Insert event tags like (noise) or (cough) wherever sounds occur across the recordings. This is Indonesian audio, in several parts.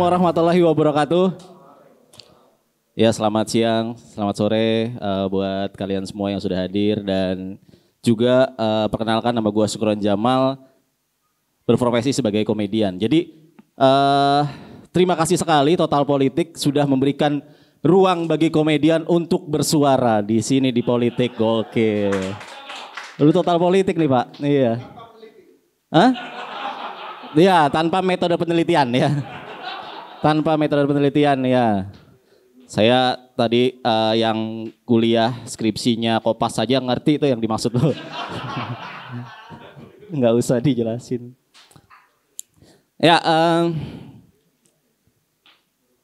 Assalamualaikum warahmatullahi wabarakatuh. Ya selamat siang, selamat sore uh, buat kalian semua yang sudah hadir dan juga uh, perkenalkan nama gue Sukron Jamal berprofesi sebagai komedian. Jadi uh, terima kasih sekali Total Politik sudah memberikan ruang bagi komedian untuk bersuara di sini di politik. Oke. Lu Total Politik nih Pak. Iya. Hah? Iya, tanpa metode penelitian ya. Tanpa metode penelitian ya. Saya tadi uh, yang kuliah skripsinya Kopas saja ngerti itu yang dimaksud lo. (laughs) Nggak usah dijelasin. Ya, um,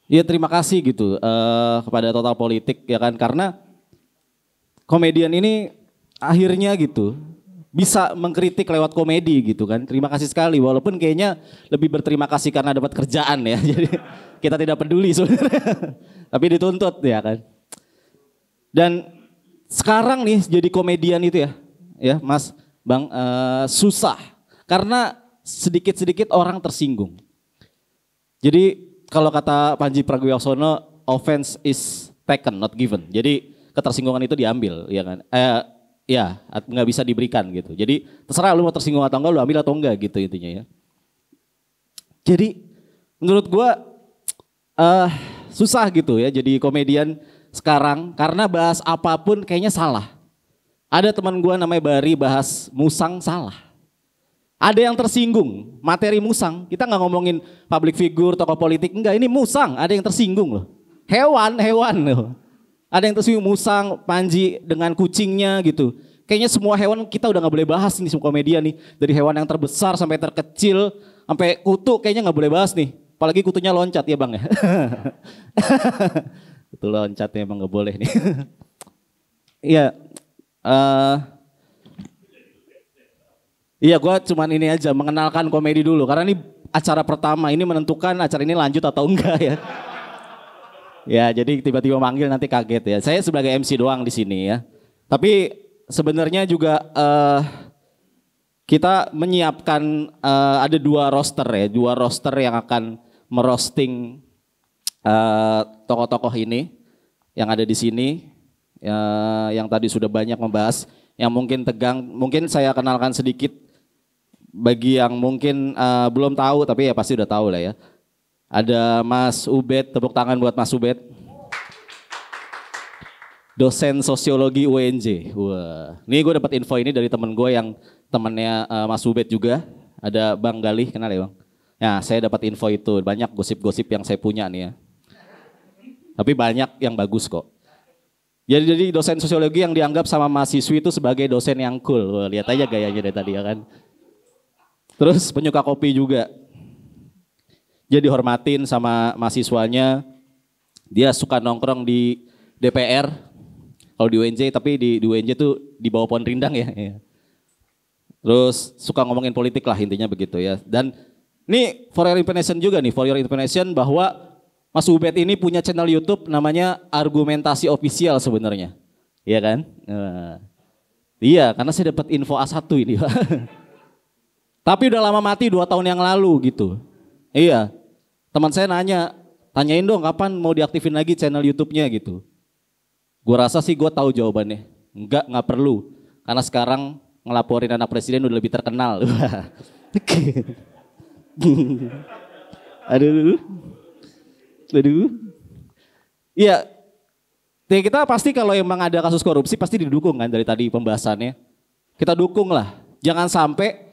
ya terima kasih gitu uh, kepada Total Politik ya kan karena komedian ini akhirnya gitu bisa mengkritik lewat komedi gitu kan. Terima kasih sekali walaupun kayaknya lebih berterima kasih karena dapat kerjaan ya. (laughs) Jadi kita tidak peduli sebenarnya. (laughs) Tapi dituntut ya kan. Dan sekarang nih jadi komedian itu ya. Ya, Mas Bang uh, susah karena sedikit-sedikit orang tersinggung. Jadi kalau kata Panji Pragiwaksono offense is taken not given. Jadi ketersinggungan itu diambil ya kan. Eh, ya nggak bisa diberikan gitu. Jadi terserah lu mau tersinggung atau enggak, lu ambil atau enggak gitu intinya ya. Jadi menurut gua uh, susah gitu ya jadi komedian sekarang karena bahas apapun kayaknya salah. Ada teman gua namanya Bari bahas musang salah. Ada yang tersinggung materi musang. Kita nggak ngomongin public figure, tokoh politik enggak. Ini musang ada yang tersinggung loh. Hewan, hewan loh. Ada yang tersinggung Musang, Panji dengan kucingnya gitu. Kayaknya semua hewan kita udah nggak boleh bahas nih semua media nih. Dari hewan yang terbesar sampai terkecil, sampai kutu kayaknya nggak boleh bahas nih. Apalagi kutunya loncat ya bang ya. (laughs) kutu loncatnya bang nggak boleh nih. (laughs) Iya. uh, Iya, gue cuman ini aja mengenalkan komedi dulu karena ini acara pertama. Ini menentukan acara ini lanjut atau enggak ya. Ya, jadi tiba-tiba manggil nanti kaget ya. Saya sebagai MC doang di sini ya. Tapi sebenarnya juga uh, kita menyiapkan uh, ada dua roster ya, dua roster yang akan merosting tokoh eh, tokoh-tokoh ini yang ada di sini uh, yang tadi sudah banyak membahas yang mungkin tegang, mungkin saya kenalkan sedikit bagi yang mungkin uh, belum tahu tapi ya pasti udah tahu lah ya ada Mas Ubed, tepuk tangan buat Mas Ubed. Dosen sosiologi UNJ. Wah. Nih gue dapat info ini dari temen gue yang temennya uh, Mas Ubed juga. Ada Bang Galih, kenal ya Bang? Nah saya dapat info itu, banyak gosip-gosip yang saya punya nih ya. Tapi banyak yang bagus kok. Jadi jadi dosen sosiologi yang dianggap sama mahasiswi itu sebagai dosen yang cool. Wah, lihat aja gayanya dari tadi ya kan. Terus penyuka kopi juga dia dihormatin sama mahasiswanya. Dia suka nongkrong di DPR, kalau di UNJ, tapi di, di UNJ tuh di bawah pohon rindang ya. Iya. Terus suka ngomongin politik lah intinya begitu ya. Dan ini for your information juga nih, for your information bahwa Mas Ubed ini punya channel YouTube namanya Argumentasi Official sebenarnya. Iya kan? Uh, iya, karena saya dapat info A1 ini. (laughs) Tapi udah lama mati dua tahun yang lalu gitu. Iya. Teman saya nanya, tanyain dong kapan mau diaktifin lagi channel YouTube-nya gitu. Gue rasa sih gue tahu jawabannya. Enggak, nggak perlu. Karena sekarang ngelaporin anak presiden udah lebih terkenal. (laughs) Aduh. Aduh. Iya. Ya kita pasti kalau emang ada kasus korupsi pasti didukung kan dari tadi pembahasannya. Kita dukung lah. Jangan sampai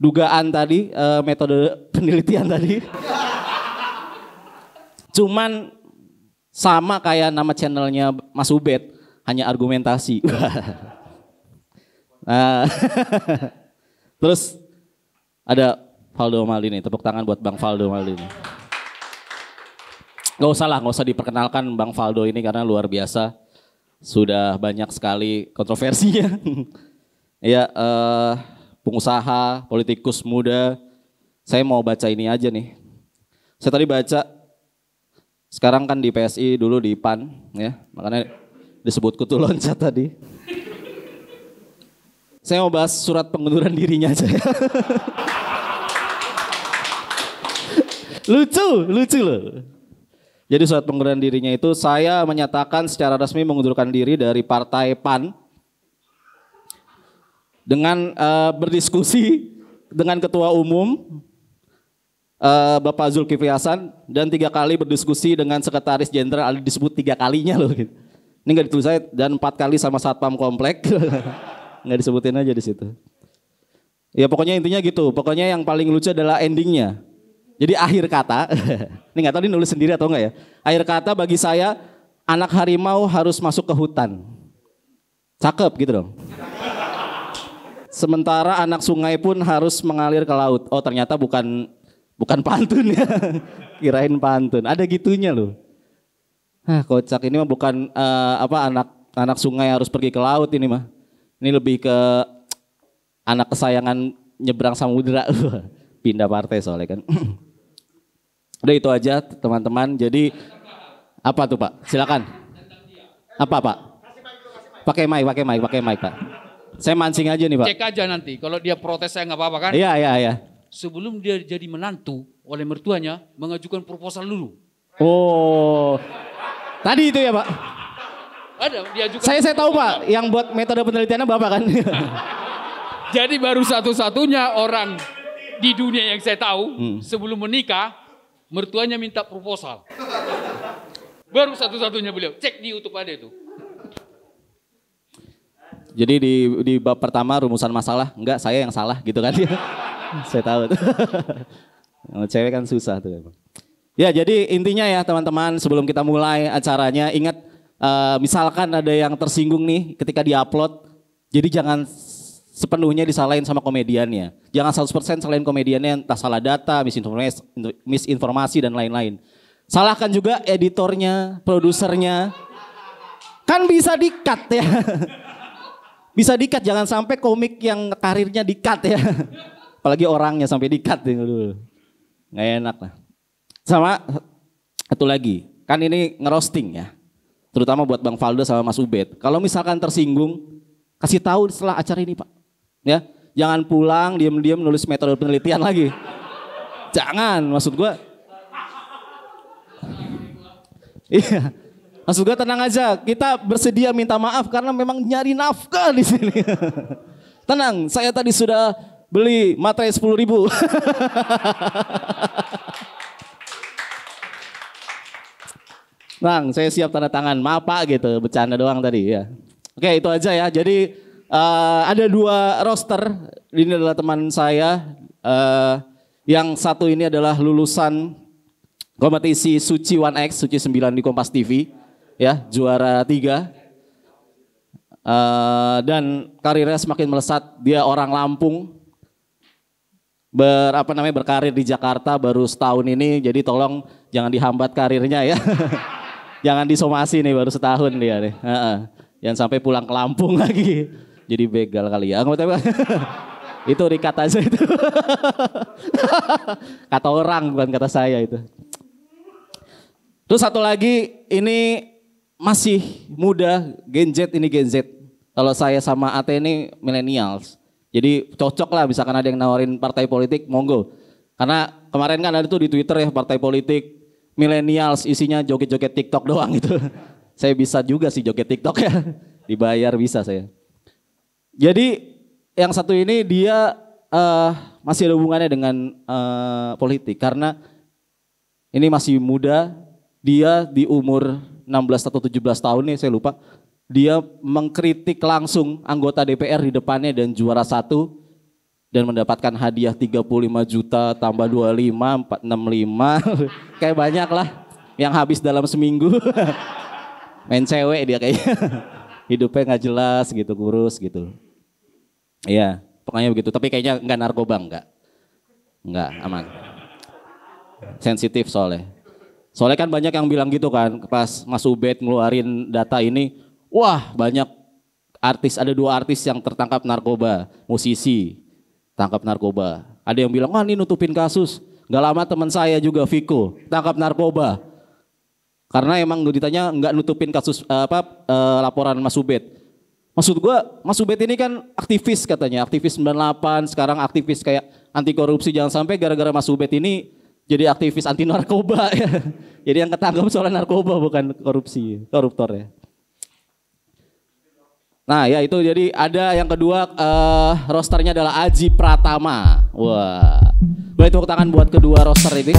dugaan tadi, uh, metode penelitian tadi. Cuman sama kayak nama channelnya Mas Ubed, hanya argumentasi. (laughs) nah, (laughs) terus ada Faldo Malini tepuk tangan buat Bang Faldo Malini Gak usah lah, gak usah diperkenalkan Bang Faldo ini karena luar biasa. Sudah banyak sekali kontroversinya. (laughs) ya, uh, pengusaha, politikus muda. Saya mau baca ini aja nih. Saya tadi baca, sekarang kan di PSI dulu di PAN, ya makanya disebut kutu loncat tadi. Saya mau bahas surat pengunduran dirinya aja. (laughs) lucu, lucu loh. Jadi surat pengunduran dirinya itu saya menyatakan secara resmi mengundurkan diri dari Partai PAN dengan uh, berdiskusi dengan ketua umum uh, Bapak Zulkifli Hasan dan tiga kali berdiskusi dengan sekretaris jenderal ada disebut tiga kalinya loh gitu. Ini nggak ditulis saya dan empat kali sama satpam komplek (laughs) nggak disebutin aja di situ. Ya pokoknya intinya gitu. Pokoknya yang paling lucu adalah endingnya. Jadi akhir kata, (laughs) ini nggak tahu ini nulis sendiri atau enggak ya. Akhir kata bagi saya anak harimau harus masuk ke hutan. Cakep gitu dong. Sementara anak sungai pun harus mengalir ke laut. Oh ternyata bukan bukan pantun ya. (laughs) Kirain pantun. Ada gitunya loh. Hah, kocak ini mah bukan uh, apa anak anak sungai harus pergi ke laut ini mah. Ini lebih ke anak kesayangan nyebrang Samudera. (laughs) Pindah partai soalnya kan. (clears throat) Udah itu aja teman-teman. Jadi apa tuh Pak? Silakan. Apa Pak? Pakai mic, pakai mic, pakai mic Pak. Saya mancing aja nih Pak. Cek aja nanti. Kalau dia protes saya nggak apa-apa kan? Iya, iya, iya. Sebelum dia jadi menantu oleh mertuanya, mengajukan proposal dulu. Oh. Tadi itu ya Pak? Ada, diajukan. Saya, saya tahu Pak, yang buat metode penelitiannya Bapak kan? (laughs) jadi baru satu-satunya orang di dunia yang saya tahu, hmm. sebelum menikah, mertuanya minta proposal. Baru satu-satunya beliau. Cek di YouTube ada itu. Jadi di di bab pertama rumusan masalah, enggak saya yang salah gitu kan. (laughs) saya tahu. (laughs) Cewek kan susah tuh Ya jadi intinya ya teman-teman sebelum kita mulai acaranya ingat uh, misalkan ada yang tersinggung nih ketika diupload jadi jangan sepenuhnya disalahin sama komediannya. Jangan 100% salahin komediannya tak salah data, misinformasi, misinformasi dan lain-lain. Salahkan juga editornya, produsernya. Kan bisa di-cut ya. (laughs) Bisa dikat, jangan sampai komik yang karirnya dikat ya. (laughs) Apalagi orangnya sampai dikat dulu. Nggak enak lah. Sama satu lagi, kan ini ngerosting ya. Terutama buat Bang Faldo sama Mas Ubed. Kalau misalkan tersinggung, kasih tahu setelah acara ini Pak. Ya, jangan pulang diam-diam nulis metode penelitian lagi. Jangan, maksud gue. Iya. Mas Uga tenang aja, kita bersedia minta maaf karena memang nyari nafkah di sini. (laughs) tenang, saya tadi sudah beli materai sepuluh ribu. Bang, (laughs) saya siap tanda tangan. Maaf Pak gitu, bercanda doang tadi ya. Oke, itu aja ya. Jadi uh, ada dua roster. Ini adalah teman saya. Uh, yang satu ini adalah lulusan kompetisi Suci One x Suci 9 di Kompas TV ya juara tiga uh, dan karirnya semakin melesat. Dia orang Lampung, berapa namanya berkarir di Jakarta baru setahun ini, jadi tolong jangan dihambat karirnya ya. (laughs) jangan disomasi nih baru setahun dia nih. Uh -uh. Jangan sampai pulang ke Lampung (laughs) lagi. Jadi begal kali ya. (laughs) itu rikat aja itu. kata orang bukan kata saya itu. Terus satu lagi ini masih muda, Gen Z ini Gen Z. Kalau saya sama At ini millennials. Jadi cocok lah misalkan ada yang nawarin partai politik, monggo. Karena kemarin kan ada tuh di Twitter ya partai politik millennials isinya joget-joget TikTok doang gitu. (laughs) saya bisa juga sih joget TikTok ya. (laughs) Dibayar bisa saya. Jadi yang satu ini dia uh, masih ada hubungannya dengan uh, politik karena ini masih muda, dia di umur 16 atau 17 tahun nih saya lupa, dia mengkritik langsung anggota DPR di depannya dan juara satu dan mendapatkan hadiah 35 juta tambah 25 465 (laughs) kayak banyak lah yang habis dalam seminggu (laughs) main cewek dia kayak (laughs) hidupnya nggak jelas gitu kurus gitu iya pokoknya begitu tapi kayaknya nggak narkoba nggak nggak aman sensitif soalnya Soalnya kan banyak yang bilang gitu kan, pas Mas Ubed ngeluarin data ini, wah banyak artis, ada dua artis yang tertangkap narkoba, musisi, tangkap narkoba. Ada yang bilang, wah ini nutupin kasus. Gak lama teman saya juga Viko, tangkap narkoba. Karena emang ditanya nggak nutupin kasus eh, apa eh, laporan Mas Ubed. Maksud gue, Mas Ubed ini kan aktivis katanya, aktivis 98, sekarang aktivis kayak anti korupsi. Jangan sampai gara-gara Mas Ubed ini jadi aktivis anti narkoba ya. (laughs) Jadi yang ketangkap soal narkoba bukan korupsi, koruptor ya. Nah ya itu jadi ada yang kedua uh, rosternya adalah Aji Pratama. Wah, boleh tepuk tangan buat kedua roster ini.